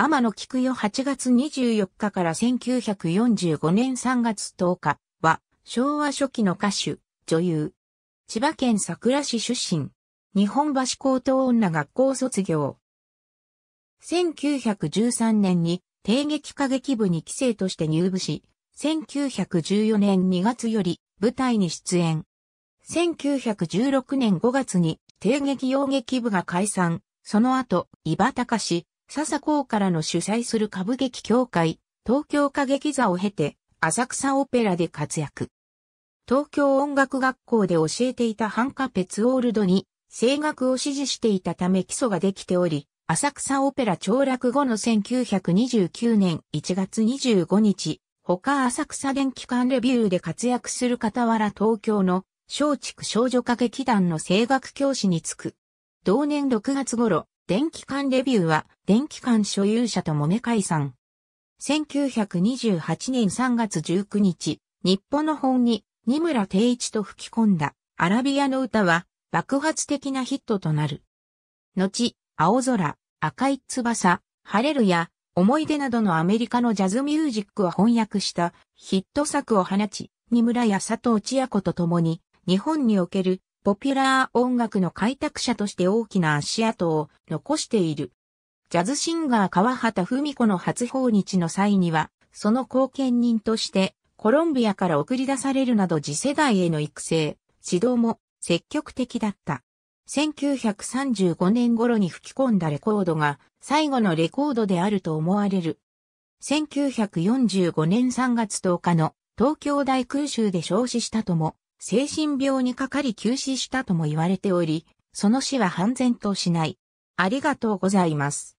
天野菊代8月24日から1945年3月10日は昭和初期の歌手、女優。千葉県佐倉市出身。日本橋高等女学校卒業。1913年に帝劇歌劇部に帰生として入部し、1914年2月より舞台に出演。1916年5月に帝劇洋劇部が解散。その後、伊庭隆笹港からの主催する歌舞劇協会、東京歌劇座を経て、浅草オペラで活躍。東京音楽学校で教えていたハンカ・ペツオールドに、声楽を支持していたため基礎ができており、浅草オペラ調落後の1929年1月25日、他浅草電気館レビューで活躍する傍ら東京の松竹少女歌劇団の声楽教師につく。同年6月頃、電気管レビューは、電気管所有者ともめ解散。1928年3月19日、日本の本に、二村定一と吹き込んだ、アラビアの歌は、爆発的なヒットとなる。後、青空、赤い翼、晴れるや、思い出などのアメリカのジャズミュージックを翻訳したヒット作を放ち、二村や佐藤千夜子と共に、日本におけるポピュラー音楽の開拓者として大きな足跡を残している。ジャズシンガー川畑文子の初訪日の際には、その貢献人として、コロンビアから送り出されるなど次世代への育成、指導も積極的だった。1935年頃に吹き込んだレコードが最後のレコードであると思われる。1945年3月10日の東京大空襲で焼死したとも精神病にかかり急死したとも言われており、その死は判然としない。ありがとうございます。